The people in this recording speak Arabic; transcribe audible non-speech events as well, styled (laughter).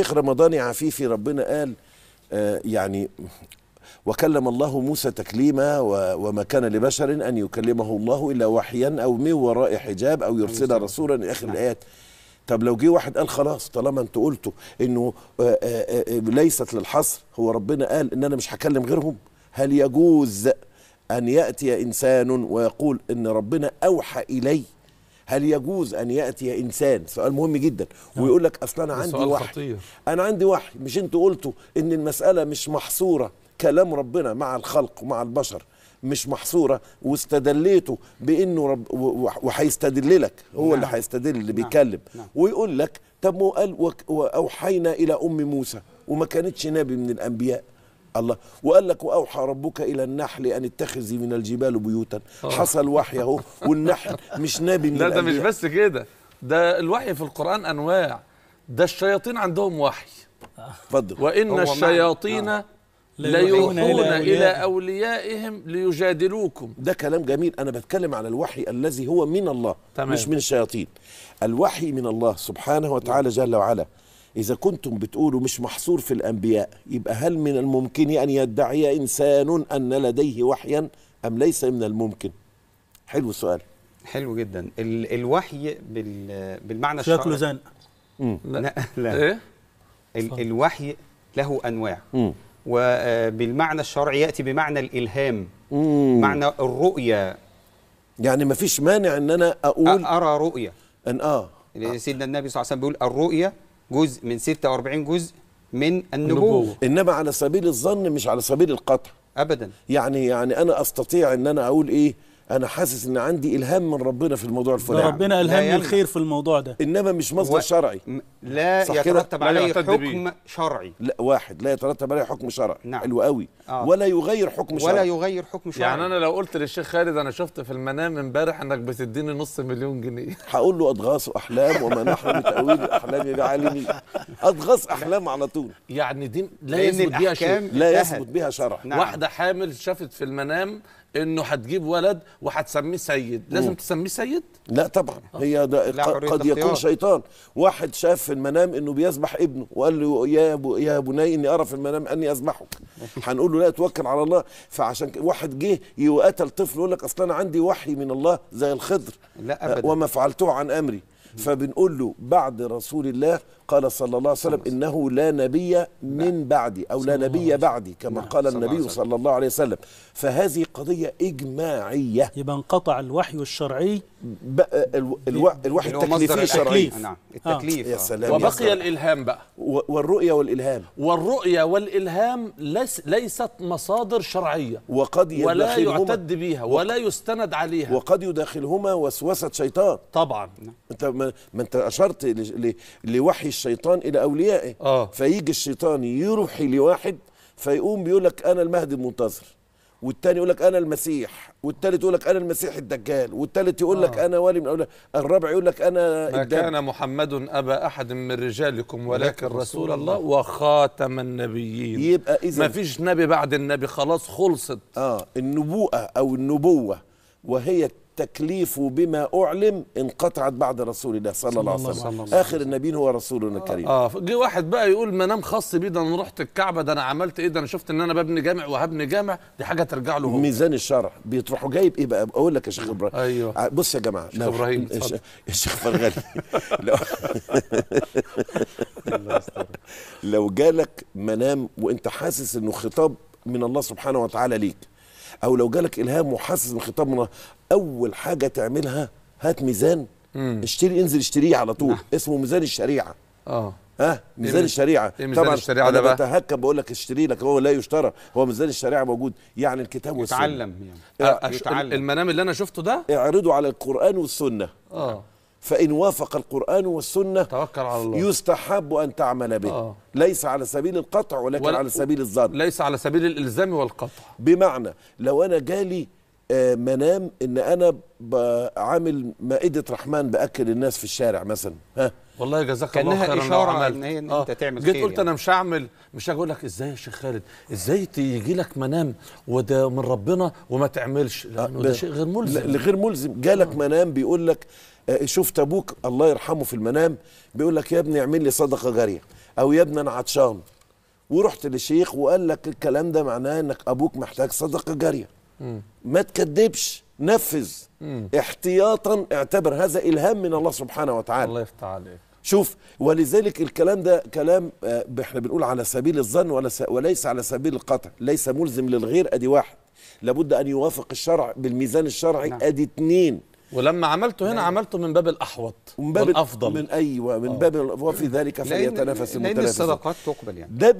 الشيخ رمضاني عفيفي ربنا قال آه، يعني وكلم الله موسى تكليما وما كان لبشر ان يكلمه الله الا وحيا او من وراء حجاب او يرسل رسولا الى اخر نعم. الايات طب لو جه واحد قال خلاص طالما انت قلتوا انه آآ آه، آه، ليست للحصر هو ربنا قال ان انا مش هكلم غيرهم هل يجوز ان ياتي انسان ويقول ان ربنا اوحى الي هل يجوز ان ياتي انسان سؤال مهم جدا نعم. ويقول لك اصل انا عندي وحي خطير. انا عندي وحي مش انتوا قلتوا ان المساله مش محصوره كلام ربنا مع الخلق ومع البشر مش محصوره واستدليته بانه رب وهيستدل لك هو نعم. اللي هيستدل اللي نعم. بيتكلم نعم. ويقول لك طب ما قال واوحينا الى ام موسى وما كانتش نبي من الانبياء الله وقال لك واوحى ربك الى النحل ان اتخذي من الجبال بيوتا آه. حصل وحي اهو والنحل مش نابي من لا ده مش بس كده ده الوحي في القران انواع ده الشياطين عندهم وحي اتفضل وان الشياطين آه. ليوحون إلى أوليائهم ليجادلوكم ده كلام جميل أنا بتكلم على الوحي الذي هو من الله تمام. مش من الشياطين الوحي من الله سبحانه وتعالى نعم. جل وعلا إذا كنتم بتقولوا مش محصور في الأنبياء يبقى هل من الممكن أن يدعي إنسان أن لديه وحيا أم ليس من الممكن حلو السؤال حلو جدا ال الوحي بال بالمعنى الشرعي شكله زنق لا لا إيه؟ ال الوحي له أنواع مم. وبالمعنى آه، الشرعي يأتي بمعنى الإلهام مم. معنى الرؤية يعني ما فيش مانع أن أنا أقول أرى رؤية أن آه يعني سيدنا النبي صلى الله عليه وسلم بيقول الرؤية جزء من 46 جزء من النبوة. إنما على سبيل الظن مش على سبيل القطع أبدا يعني يعني أنا أستطيع أن أنا أقول إيه انا حاسس ان عندي الهام من ربنا في الموضوع الفلاني ربنا الهمني الخير في الموضوع ده انما مش مصدر و... شرعي لا يترتب عليه حكم شرعي لا واحد لا يترتب عليه حكم شرعي نعم. حلو قوي آه. ولا يغير حكم شرعي ولا يغير حكم شرعي يعني انا لو قلت للشيخ خالد انا شفت في المنام امبارح انك بتديني نص مليون جنيه (laughs) هقول له اضغاص احلام وما نحن بتاويل الاحلام عالمي اضغاص احلام على طول يعني دي لا يثبت بها شرع لا يثبت بها شرع نعم. واحده حامل شافت في المنام انه هتجيب ولد وهتسميه سيد لازم تسميه سيد لا طبعا آه. هي ده قد يكون شيطان واحد شاف في المنام انه بيذبح ابنه وقال له يا ابو يا بني اني ارى في المنام اني اذبحك (laughs) هنقول له لا توكل على الله فعشان واحد جه يقتل طفل يقول لك اصل انا عندي وحي من الله زي الخضر لا ابدا وما فعلته عن امري فبنقول له بعد رسول الله قال صلى الله عليه وسلم انه لا نبي من نعم. بعدي او لا نبي بعدي كما نعم، قال النبي صلى الله عليه وسلم فهذه قضيه اجماعيه يبقى انقطع الوحي الشرعي بقى الو... الو... الواحد تكليفي شرعي نعم آه. التكليف آه. يا سلام وبقي يا سلام. الالهام بقى و... والرؤيه والالهام والرؤيه والالهام ليس ليست مصادر شرعيه وقد ولا يعتد بها ولا يستند عليها وقد يداخلهما وسوسه شيطان طبعا انت ما, ما انت اشرت ل... ل... لوحي الشيطان الى اوليائه آه. فيجي الشيطان يروحي لواحد فيقوم بيقول لك انا المهدي المنتظر والتاني يقول لك انا المسيح والتالت يقول لك انا المسيح الدجال والتالت يقول لك آه. انا ولي من اولاد الرابع يقول لك انا ما الدم. كان محمد ابا احد من رجالكم ولكن رسول الله, الله وخاتم النبيين يبقى اذا ما فيش نبي بعد النبي خلاص خلصت اه النبوءه او النبوه وهي التكليف بما أعلم انقطعت بعد رسول الله صلى الله عليه وسلم آخر النبيين هو رسولنا آه. الكريم آه جه واحد بقى يقول منام خاص بيه ده أنا رحت الكعبة ده أنا عملت إيه ده أنا شفت إن أنا ببني جامع وهبني جامع دي حاجة ترجع له هو ميزان الشرع بيتروحوا جايب إيه بقى أقول لك يا شيخ إبراهيم أيوه آه، بص يا جماعة شيخ إبراهيم الشيخ (laughs) فرغلي (laughs) لو جالك منام وأنت حاسس إنه خطاب من الله سبحانه وتعالى ليك او لو جالك الهام وحاسس من خطابنا اول حاجه تعملها هات ميزان مم. اشتري انزل اشتريه على طول نعم. اسمه ميزان الشريعه اه ها إيه ميزان إيه الشريعه إيه ميزان طبعا الشريعه ده بقى بتهكم بقول لك اشتري لك هو لا يشترى هو ميزان الشريعه موجود يعني الكتاب والسنه اتعلم يعني اتعلم آه، المنام اللي انا شفته ده اعرضه على القران والسنه اه فإن وافق القرآن والسنة توكل على الله يستحب أن تعمل به آه. ليس على سبيل القطع ولكن ولا على سبيل الظن ليس على سبيل الإلزام والقطع بمعنى لو أنا جالي منام ان انا عامل مائده رحمن باكل الناس في الشارع مثلا ها والله جزاك الله خيرا اشاره ان ان آه. انت تعمل جيت قلت يعني. انا مش هعمل مش هقول لك ازاي يا شيخ خالد ازاي يجي لك منام وده من ربنا وما تعملش آه، لانه ده شيء غير ملزم غير ملزم جالك آه. منام بيقول لك آه، شفت ابوك الله يرحمه في المنام بيقول لك يا ابني اعمل لي صدقه جاريه او يا ابني انا عطشان ورحت لشيخ وقال لك الكلام ده معناه انك ابوك محتاج صدقه جاريه ما تكذبش نفذ احتياطا اعتبر هذا الهام من الله سبحانه وتعالى الله يفتح عليك شوف ولذلك الكلام ده كلام آه، احنا بنقول على سبيل الظن وليس على سبيل القطع ليس ملزم للغير ادي واحد لابد ان يوافق الشرع بالميزان الشرعي نعم. ادي اتنين ولما عملته هنا نعم. عملته من باب الاحوط من باب والافضل من ايوه من أوه. آه. باب وفي ذلك فليتنافس المتنافسون لان الصدقات تقبل يعني